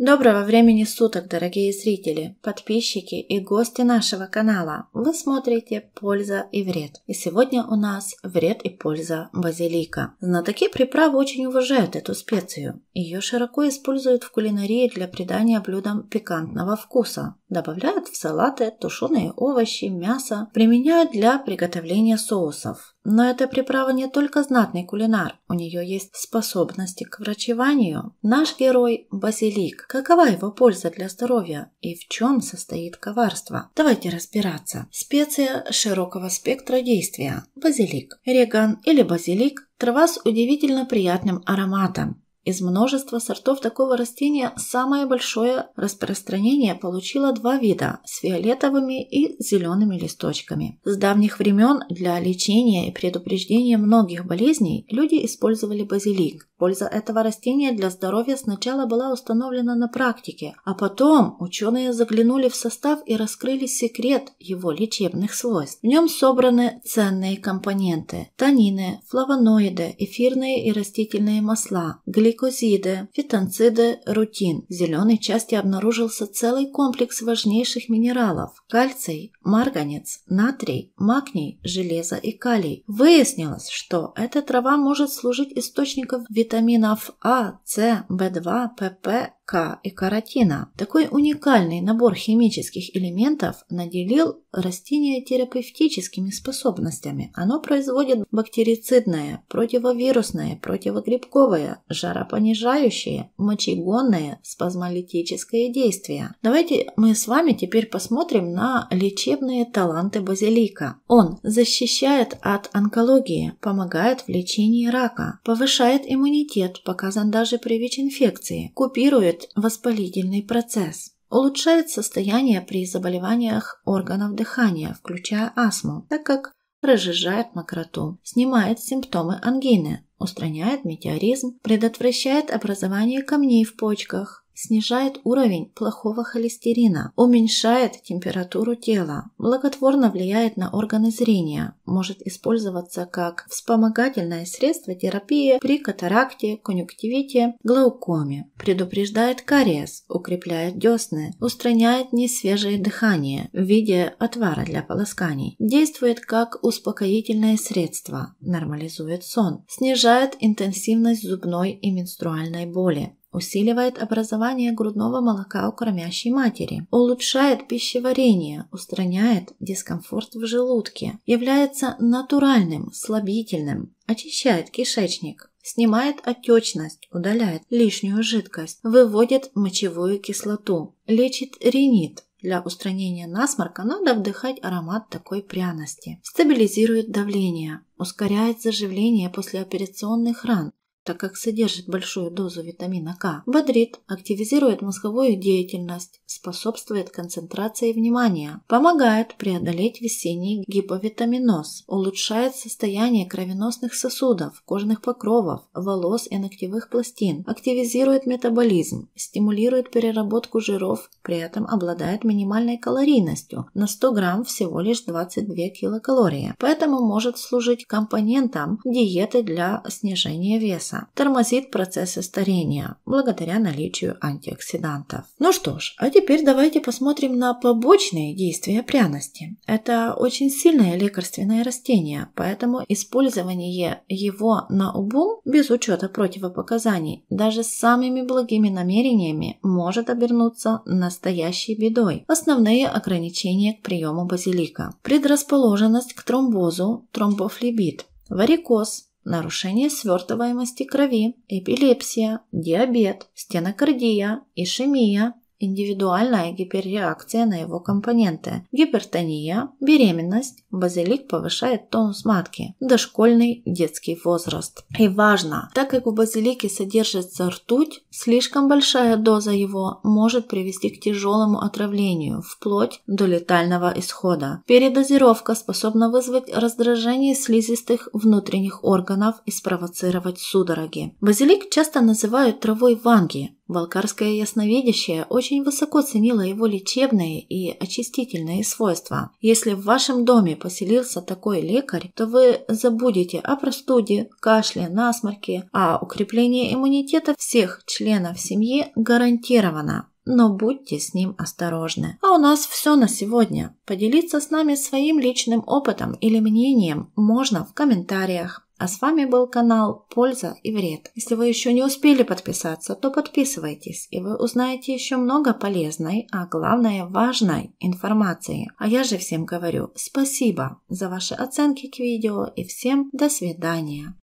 Доброго времени суток, дорогие зрители, подписчики и гости нашего канала. Вы смотрите «Польза и вред». И сегодня у нас «Вред и польза базилика». Знатоки приправы очень уважают эту специю. Ее широко используют в кулинарии для придания блюдам пикантного вкуса. Добавляют в салаты, тушеные овощи, мясо. Применяют для приготовления соусов. Но эта приправа не только знатный кулинар, у нее есть способности к врачеванию. Наш герой – базилик. Какова его польза для здоровья и в чем состоит коварство? Давайте разбираться. Специя широкого спектра действия. Базилик. Реган или базилик – трава с удивительно приятным ароматом. Из множества сортов такого растения самое большое распространение получило два вида с фиолетовыми и зелеными листочками. С давних времен для лечения и предупреждения многих болезней люди использовали базилик. Польза этого растения для здоровья сначала была установлена на практике, а потом ученые заглянули в состав и раскрыли секрет его лечебных свойств. В нем собраны ценные компоненты – танины, флавоноиды, эфирные и растительные масла, гликозиды, фитонциды, рутин. В зеленой части обнаружился целый комплекс важнейших минералов – кальций, марганец, натрий, магний, железо и калий. Выяснилось, что эта трава может служить источником витаминов витаминов А, С, В2, ПП, к и каротина. Такой уникальный набор химических элементов наделил растение терапевтическими способностями. Оно производит бактерицидное, противовирусное, противогрибковое, жаропонижающее, мочегонное, спазмолитическое действие. Давайте мы с вами теперь посмотрим на лечебные таланты базилика. Он защищает от онкологии, помогает в лечении рака, повышает иммунитет, показан даже при ВИЧ-инфекции, купирует улучшить воспалительный процесс. Улучшает состояние при заболеваниях органов дыхания, включая астму, так как разжижает мокроту, снимает симптомы ангины, устраняет метеоризм, предотвращает образование камней в почках, снижает уровень плохого холестерина, уменьшает температуру тела, благотворно влияет на органы зрения, может использоваться как вспомогательное средство терапии при катаракте, конъюнктивите, глаукоме, предупреждает кариес, укрепляет десны, устраняет несвежее дыхание в виде отвара для полосканий, действует как успокоительное средство, нормализует сон, снижает интенсивность зубной и менструальной боли, усиливает образование грудного молока у кормящей матери, улучшает пищеварение, устраняет дискомфорт в желудке, является натуральным, слабительным, очищает кишечник, снимает отечность, удаляет лишнюю жидкость, выводит мочевую кислоту, лечит ринит, для устранения насморка надо вдыхать аромат такой пряности. Стабилизирует давление, ускоряет заживление после операционных ран, так как содержит большую дозу витамина К, бодрит, активизирует мозговую деятельность, способствует концентрации внимания, помогает преодолеть весенний гиповитаминоз, улучшает состояние кровеносных сосудов, кожных покровов, волос и ногтевых пластин, активизирует метаболизм, стимулирует переработку жиров, при этом обладает минимальной калорийностью на 100 грамм всего лишь 22 килокалории, поэтому может служить компонентом диеты для снижения веса мяса, тормозит процессы старения благодаря наличию антиоксидантов. Ну что ж, а теперь давайте посмотрим на побочные действия пряности. Это очень сильное лекарственное растение, поэтому использование его на убум без учета противопоказаний даже с самыми благими намерениями может обернуться настоящей бедой. Основные ограничения к приему базилика. Предрасположенность к тромбозу, тромбофлебит, варикоз, нарушение свертываемости крови, эпилепсия, диабет, стенокардия, ишемия, Индивидуальная гиперреакция на его компоненты. Гипертония, беременность, базилик повышает тонус матки, дошкольный детский возраст. И важно, так как у базилики содержится ртуть, слишком большая доза его может привести к тяжелому отравлению, вплоть до летального исхода. Передозировка способна вызвать раздражение слизистых внутренних органов и спровоцировать судороги. Базилик часто называют травой ванги, Волкарская ясновидящая очень высоко ценила его лечебные и очистительные свойства. Если в вашем доме поселился такой лекарь, то вы забудете о простуде, кашле, насморке, а укрепление иммунитета всех членов семьи гарантировано но будьте с ним осторожны. А у нас все на сегодня. Поделиться с нами своим личным опытом или мнением можно в комментариях. А с вами был канал «Польза и вред». Если вы еще не успели подписаться, то подписывайтесь, и вы узнаете еще много полезной, а главное важной информации. А я же всем говорю спасибо за ваши оценки к видео и всем до свидания.